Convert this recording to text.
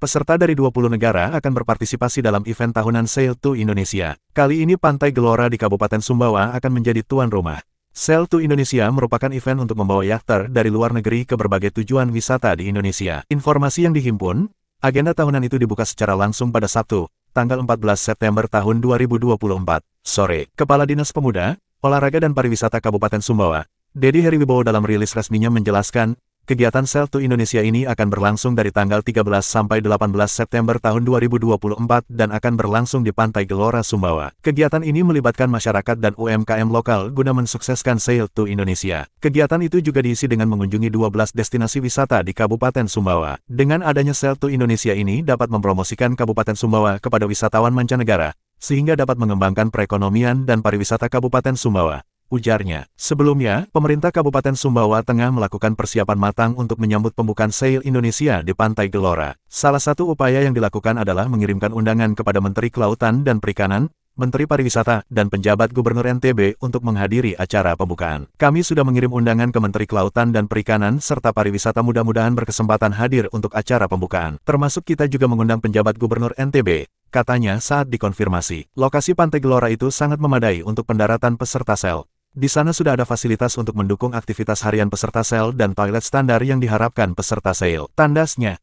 peserta dari 20 negara akan berpartisipasi dalam event tahunan Sail to Indonesia. Kali ini Pantai Gelora di Kabupaten Sumbawa akan menjadi tuan rumah. Sail to Indonesia merupakan event untuk membawa yachter dari luar negeri ke berbagai tujuan wisata di Indonesia. Informasi yang dihimpun, agenda tahunan itu dibuka secara langsung pada Sabtu, tanggal 14 September tahun 2024, sore. Kepala Dinas Pemuda, Olahraga dan Pariwisata Kabupaten Sumbawa, Dedi Heriwibowo dalam rilis resminya menjelaskan, Kegiatan Sell to Indonesia ini akan berlangsung dari tanggal 13 sampai 18 September tahun 2024 dan akan berlangsung di Pantai Gelora, Sumbawa. Kegiatan ini melibatkan masyarakat dan UMKM lokal guna mensukseskan Sell to Indonesia. Kegiatan itu juga diisi dengan mengunjungi 12 destinasi wisata di Kabupaten Sumbawa. Dengan adanya Sell to Indonesia ini dapat mempromosikan Kabupaten Sumbawa kepada wisatawan mancanegara, sehingga dapat mengembangkan perekonomian dan pariwisata Kabupaten Sumbawa ujarnya. Sebelumnya, pemerintah Kabupaten Sumbawa tengah melakukan persiapan matang untuk menyambut pembukaan Sail Indonesia di Pantai Gelora. Salah satu upaya yang dilakukan adalah mengirimkan undangan kepada Menteri Kelautan dan Perikanan, Menteri Pariwisata, dan penjabat Gubernur NTB untuk menghadiri acara pembukaan. Kami sudah mengirim undangan ke Menteri Kelautan dan Perikanan serta Pariwisata mudah-mudahan berkesempatan hadir untuk acara pembukaan. Termasuk kita juga mengundang penjabat Gubernur NTB, katanya saat dikonfirmasi. Lokasi Pantai Gelora itu sangat memadai untuk pendaratan peserta sel. Di sana sudah ada fasilitas untuk mendukung aktivitas harian peserta sel dan toilet standar yang diharapkan peserta sel. Tandasnya,